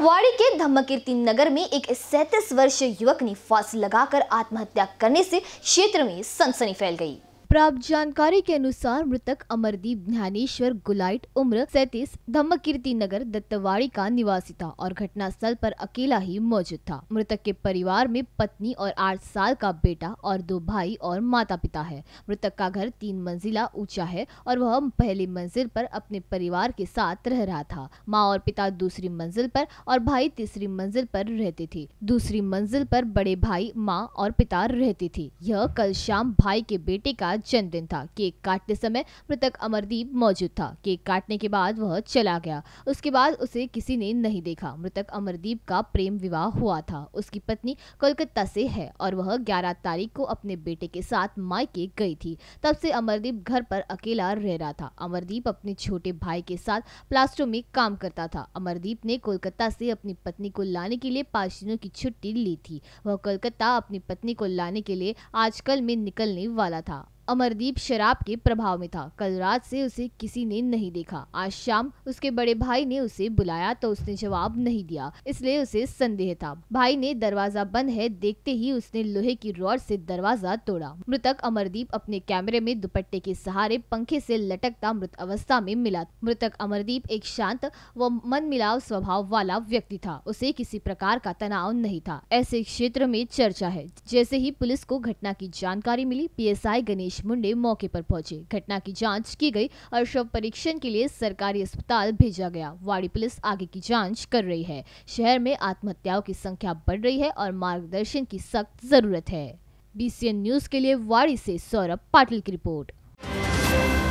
वाड़ी के धम्मकीर्ति नगर में एक सैंतीस वर्षीय युवक ने फांसी लगाकर आत्महत्या करने से क्षेत्र में सनसनी फैल गई प्राप्त जानकारी के अनुसार मृतक अमरदीप ज्ञानेश्वर गुलाइट उम्र सैतीस धम्म कीर्ति नगर दत्तवाड़ी का निवासी था और घटना स्थल पर अकेला ही मौजूद था मृतक के परिवार में पत्नी और आठ साल का बेटा और दो भाई और माता पिता है मृतक का घर तीन मंजिला ऊंचा है और वह पहली मंजिल पर अपने परिवार के साथ रह रहा था माँ और पिता दूसरी मंजिल पर और भाई तीसरी मंजिल पर रहते थे दूसरी मंजिल पर बड़े भाई माँ और पिता रहती थी यह कल शाम भाई के बेटे का जन्मदिन था केक काटते समय मृतक अमरदीप मौजूद था केक काटने के बाद वह चला गया उसके बाद उसे किसी ने नहीं देखा मृतक अमरदीप का प्रेम विवाह हुआ था उसकी पत्नी कोलकाता से है और वह ग्यारह तारीख को अपने बेटे के साथ मायके गई थी तब से अमरदीप घर पर अकेला रह रहा था अमरदीप अपने छोटे भाई के साथ प्लास्टो में काम करता था अमरदीप ने कोलकाता से अपनी पत्नी को लाने के लिए पाँच दिनों की छुट्टी ली थी वह कोलकाता अपनी पत्नी को लाने के लिए आजकल में निकलने वाला था अमरदीप शराब के प्रभाव में था कल रात से उसे किसी ने नहीं देखा आज शाम उसके बड़े भाई ने उसे बुलाया तो उसने जवाब नहीं दिया इसलिए उसे संदेह था भाई ने दरवाजा बंद है देखते ही उसने लोहे की रॉड से दरवाजा तोड़ा मृतक अमरदीप अपने कैमरे में दुपट्टे के सहारे पंखे से लटकता मृत अवस्था में मिला मृतक अमरदीप एक शांत व मन मिलाव स्वभाव वाला व्यक्ति था उसे किसी प्रकार का तनाव नहीं था ऐसे क्षेत्र में चर्चा है जैसे ही पुलिस को घटना की जानकारी मिली आई गणेश सतीश मुंडे मौके पर पहुंचे घटना की जांच की गई और शव परीक्षण के लिए सरकारी अस्पताल भेजा गया वाड़ी पुलिस आगे की जांच कर रही है शहर में आत्महत्याओं की संख्या बढ़ रही है और मार्गदर्शन की सख्त जरूरत है बीसीएन न्यूज के लिए वाड़ी से सौरभ पाटिल की रिपोर्ट